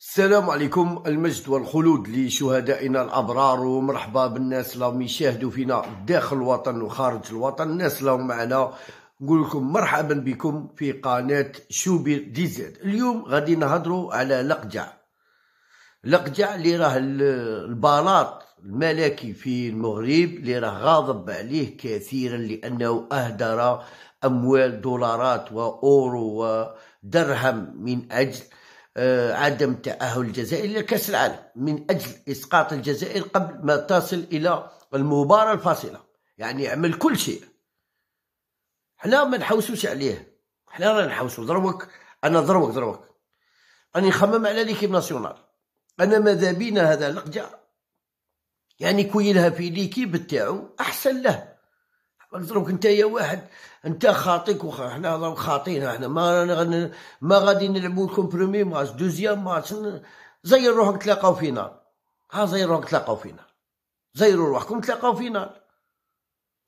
السلام عليكم المجد والخلود لشهدائنا الابرار ومرحبا بالناس اللي راهم يشاهدوا فينا داخل الوطن وخارج الوطن الناس اللي راهم معنا نقول لكم مرحبا بكم في قناه شوبير دي زيد اليوم غادي نهضروا على لقجع لقجع اللي راه البلاط الملكي في المغرب اللي راه غاضب عليه كثيرا لانه اهدر اموال دولارات واورو ودرهم من اجل آه، عدم تأهل الجزائر لكأس العالم من أجل إسقاط الجزائر قبل ما تصل إلى المباراة الفاصلة يعني يعمل كل شيء حنا ما نحوسوش عليه حنا رانا نحوسو ضربك أنا ضربك ضربك راني نخمم على ليكيب ناسيونال أنا ماذا بينا هذا لقجة يعني كويلها في ليكيب تاعو أحسن له نضربك انت يا واحد انت خاطيك وخا حنا راهو خاطينا حنا ما غن... ما غادي نلعبو كومبرومي برومي ماتش دوزيام ماتش زير روحك تلاقاو فينا ها زير روحك تلاقاو فينا زيروا روحكم تلاقاو فينا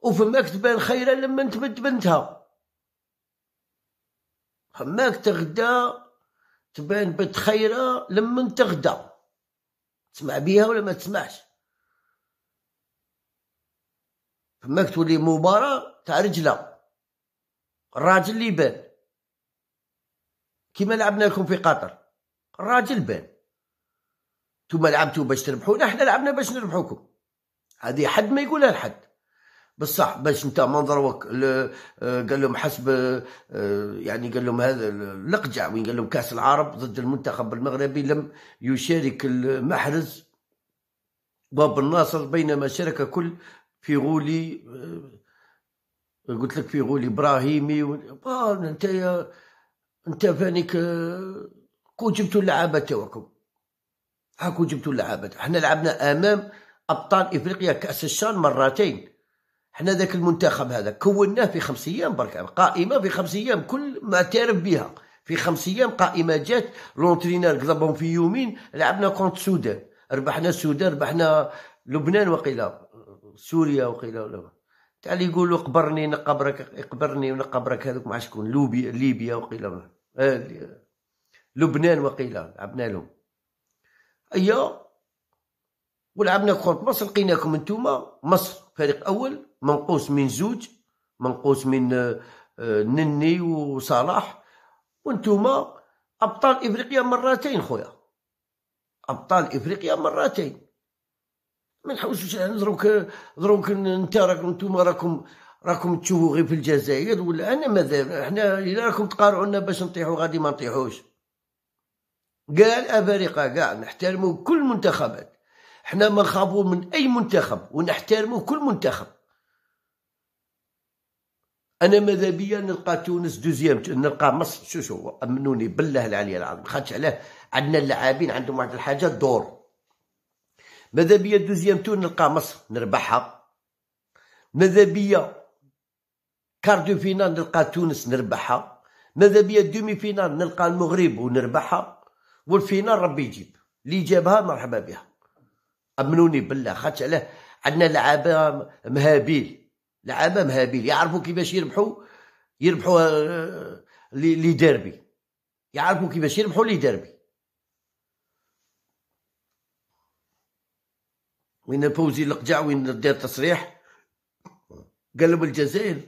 وفماك تبان خيرا لما تبد بنتها فماك تغدا تبان بنت خيرة لما تغدا تسمع بيها ولا ما تسمعش فماك تولي مباراة تاع رجلة الراجل اللي بان كيما لعبنا لكم في قطر الراجل بان نتوما لعبتوا باش تربحونا حنا لعبنا باش نربحوكم هذه حد ما يقولها لحد بصح باش انت منظرك آه، قال لهم حسب آه، يعني قال لهم هذا القجع وين قال لهم كاس العرب ضد المنتخب المغربي لم يشارك المحرز باب الناصر بينما شارك كل في غولي قلت لك غولي ابراهيمي آه انت يا انت فانيك كون جبتوا اللعابه تاعكم هاكو جبتوا اللعابه حنا لعبنا امام ابطال افريقيا كاس الشان مرتين حنا ذاك المنتخب هذا كوناه في خمس ايام برك يعني قائمه في خمس ايام كل معترف بها في خمس ايام قائمه جات لونترينر قضبهم في يومين لعبنا كونت السودان ربحنا السودان ربحنا لبنان وقيلا سوريا وقيل ولا تاع اللي يقولوا قبرني نقبرك قبرني ونقبرك هذوك مع شكون لوبيا ليبيا وقيل آه، لبنان وقيل لعبنا لهم ايا أيوه. ولعبنا كرة مصر لقيناكم انتوما مصر فريق اول منقوص من زوج منقوص من آه، نني وصلاح وانتوما ابطال افريقيا مرتين خويا ابطال افريقيا مرتين ما نحوسوش يعني دروك دروك انت راك نتوما راكم راكم تشوفوا غير في الجزائر ولا انا ماذا احنا الا راكم تقارعونا باش نطيحوا غادي ما نطيحوش كاع الافارقه كاع نحترموا كل المنتخبات حنا ما نخافوا من اي منتخب ونحترموا كل منتخب انا ماذا بيا نلقى تونس دوزيام نلقى مصر شو شو امنوني بالله العلي العظيم خاطش علاه عندنا اللاعبين عندهم واحد الحاجه دور ماذا بيا دوزيام تور نلقى مصر نربحها ماذا بيا كاردو فينال نلقى تونس نربحها ماذا بيا دومي فينال نلقى المغرب ونربحها والفينال ربي يجيب اللي جابها مرحبا بها امنوني بالله خاطش علاه عندنا لعابه مهابيل لعابه مهابيل يعرفوا كيفاش يربحوا يربحوا آه، لي ديربي يعرفوا كيفاش يربحوا لي ديربي وين فوزي القجع وين دار تصريح قلب الجزائر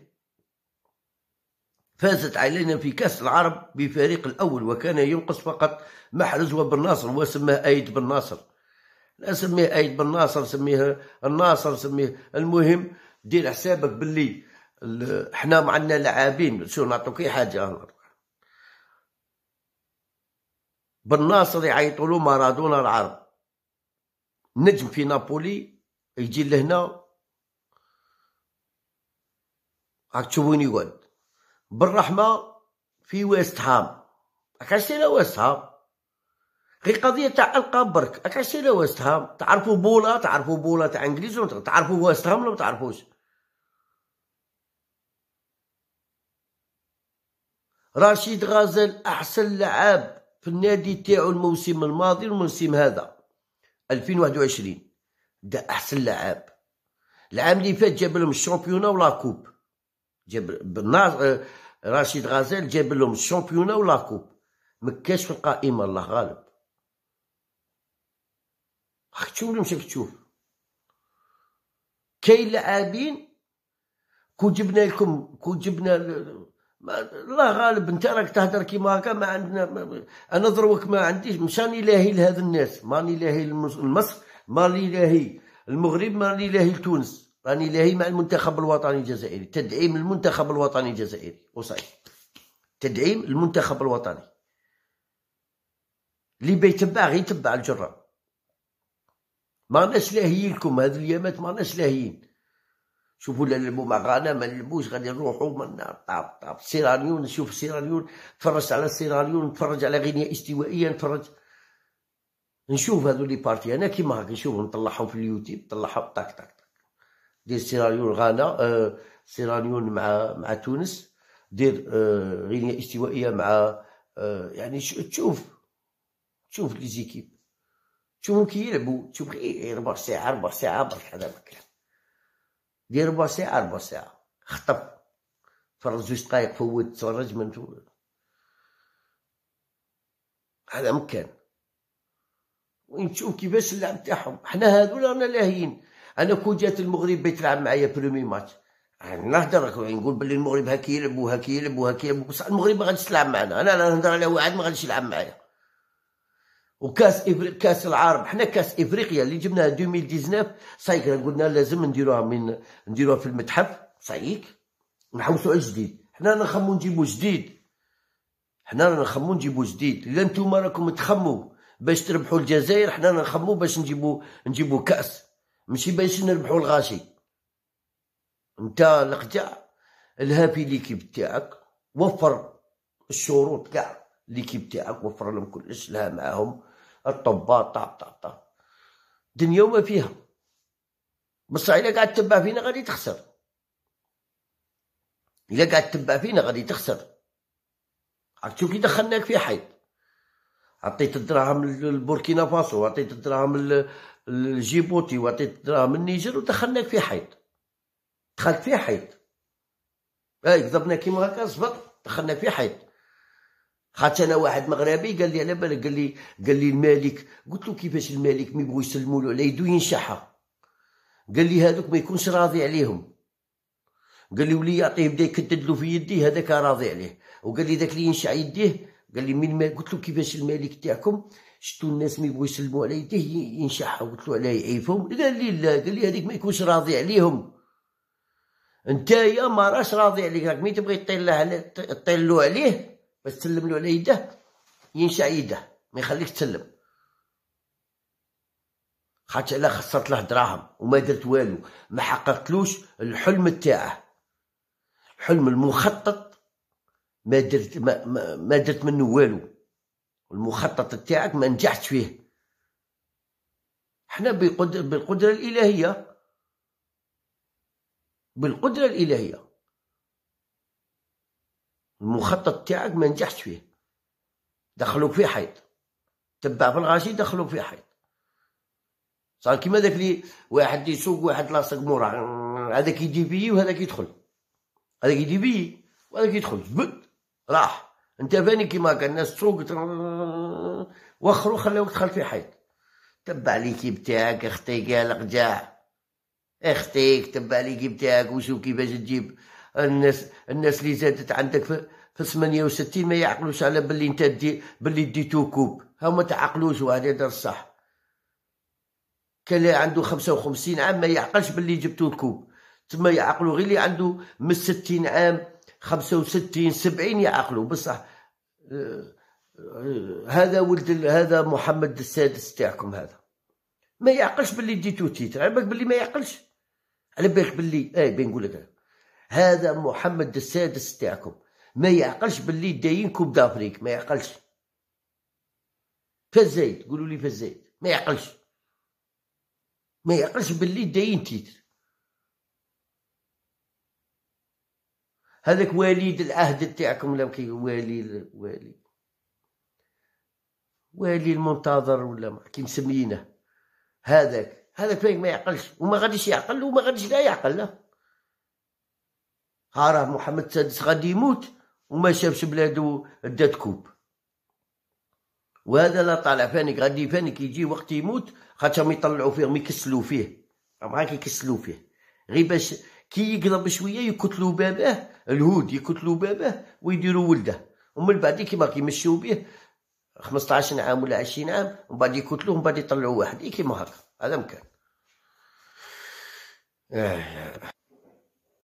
فازت علينا في كأس العرب بفريق الأول وكان ينقص فقط محرز وبن ناصر وسماه أيد بن ناصر لا سميه أيد بن ناصر سميه الناصر سميه المهم دير حسابك باللي احنا معنا لاعبين شو نعطوك حاجة بن ناصر يعيطوا له مارادونا العرب نجم في نابولي يجي لهنا راك تشوف وين يقعد بالرحمه في ويست هام راك عشتي ويست هام غير قضيه تاع القاب برك راك عشتي ويست هام تعرفوا بولا تعرفوا بولا تاع انجليز ولا تعرفوا ويست هام ولا ما تعرفوش رشيد غازل احسن لعاب في النادي تاعو الموسم الماضي والموسم هذا 2021 دا احسن لعاب العام اللي فات جاب لهم الشامبيونه ولا كوب جاب بنا آه، رشيد غزال جاب لهم الشامبيونه ولا كوب مكاش في القائمه الله غالب راك تشوف ولا مشاك تشوف كاين لاعبين كون جبنا لكم كون جبنا الله غالب انت راك تهدر كيما هكا ما عندنا ما انا ضروك ما عنديش مشاني لاهي لهذا الناس ماني لاهي لمصر ماني لاهي المغرب ماني لاهي لتونس راني لاهي مع المنتخب الوطني الجزائري تدعيم المنتخب الوطني الجزائري وصحيح تدعيم المنتخب الوطني اللي بيتبع غير يتبع الجره ما ناس لاهيين لكم هاد اليامات ما ناس لاهيين شوفوا المباغاله ما نلبوش غادي نروحوا من طاب طاب سيراليون نشوف سيراليون تفرجت على سيراليون نتفرج على غينيا استوائيه نتفرج نشوف هذو لي بارتي انا كيما هاك نشوفهم نطلعهم في اليوتيوب نطلعهم طاك طاك طاك دير سيراليون غانا آه سيراليون مع مع تونس دير آه غينيا استوائيه مع آه يعني تشوف تشوف لي زيكيب تشوفهم كيلعبوا تشوف غير ربع ساعه ربع ساعه برك هذا دير ربع ساعة ربع ساعة خطب تفرج جوج دقايق فوت تفرج من فوت هذا مكان ونشوف كيفاش اللعب تاعهم حنا هادو رانا لاهيين انا كون جات المغرب تلعب معايا برومي ماتش نهضر نقول بلي المغرب هاك يلعب وهاك يلعب وهاك يلعب بصح المغرب ما غاديش تلعب معنا انا نهضر على واحد ما غاديش يلعب معايا وكاس إفري... كاس العرب حنا كاس افريقيا اللي جبناها 2019 صايك قلنا لازم نديروها من نديروها في المتحف صايك نحوسوا على جديد حنا نخمو نجيبو جديد حنا رانا نخمو نجيبو جديد الا نتوما راكم تخمو باش تربحوا الجزائر حنا نخمو باش نجيبو نجيبو كاس ماشي باش نربحوا الغاشي نتا لقجع الهابي ليكيب تاعك وفر الشروط كاع ليكيب تاعك وفر لهم كلش لها معاهم الطباط طاب طاب طاب دنيا وما فيها بصح الا قعدت تبع فينا غادي تخسر الا قعدت تبع فينا غادي تخسر عرفتو كي دخلناك في حيط عطيت الدراهم لبوركينا فاسو عطيت الدراهم لجيبوتي وعطيت الدراهم للنيجر ودخلناك في حيط دخلت في حيط اي كذبنا كيما هكا صبط دخلنا في حيط خاطر انا واحد مغربي قال لي على بالك قال لي قال لي الملك قلت له كيفاش الملك ما يبغوا يسلموا له على يدو ينشحها قال لي هذوك ما يكونش راضي عليهم قال لي ولي يعطيه بدا يكدد له في يديه هذاك راضي عليه وقال لي ذاك اللي ينشع يديه قال لي من قلت له كيفاش الملك تاعكم شتو الناس ما يبغوا يسلموا على يديه ينشحها قلت له علاه يعيفهم قال لي لا قال لي هذيك ما يكونش راضي عليهم نتايا ما راش راضي عليك راك مين تبغي تطيل له عليه باش تسلم له على يده ينشع يده ما يخليك تسلم خاطر الا خسرت له دراهم وما درت والو ما حققتلوش الحلم تاعه حلم المخطط ما درت ما, ما, ما درت منه والو المخطط تاعك ما نجحتش فيه احنا بالقدره الالهيه بالقدره الالهيه المخطط تاعك ما نجحش فيه دخلوك في حيط تبع في الغاشي دخلوك في حيط صار كيما داك لي واحد يسوق واحد لاصق موراه هذاك يدي بي وهذاك يدخل هذاك يدي بي وهذاك يدخل زبد راح انت فاني كيما كان الناس تسوق وخروا خلاوك تدخل في حيط تبع ليكيب تاعك اختي قالق جاع اختيك تبع ليكيب تاعك وشوف كيفاش تجيب الناس الناس اللي زادت عندك في في 68 ما يعقلوش على باللي انت دي باللي ديتو كوب هما تعقلوش وهذا دار صح كان عنده 55 عام ما يعقلش باللي جبتو الكوب تما يعقلو غير اللي عنده من 60 عام 65 70 يعقلو بصح آه، آه، هذا ولد هذا محمد السادس تاعكم هذا ما يعقلش باللي ديتو تيتر على بالك باللي ما يعقلش على بالك باللي اي بنقول لك هذا محمد السادس تاعكم ما يعقلش باللي داينكم دافريك ما يعقلش فزايد قولوا لي فزايد ما يعقلش ما يعقلش باللي داين تيتر هذاك وليد العهد تاعكم ولا كي ولي ولي ولي المنتظر ولا كي مسمينه هذاك هذاك ما يعقلش وما غاديش يعقل وما غاديش لا يعقل لا ها راه محمد السادس غادي يموت وما شافش بلادو دات كوب وهذا لا طالع فانك غادي فانك يجي وقت يموت خاطر يطلعوا فيه ما يكسلوا فيه معاك كيكسلوا فيه غير باش كي يقرب شويه يقتلوا باباه الهود يقتلوا باباه ويديروا ولده ومن بعد كيما كيمشيو به 15 عام ولا 20 عام ومن بعد يقتلوه ومن بعد يطلعوا واحد كيما هكا هذا مكان آه.